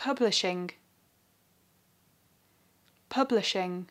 Publishing. Publishing.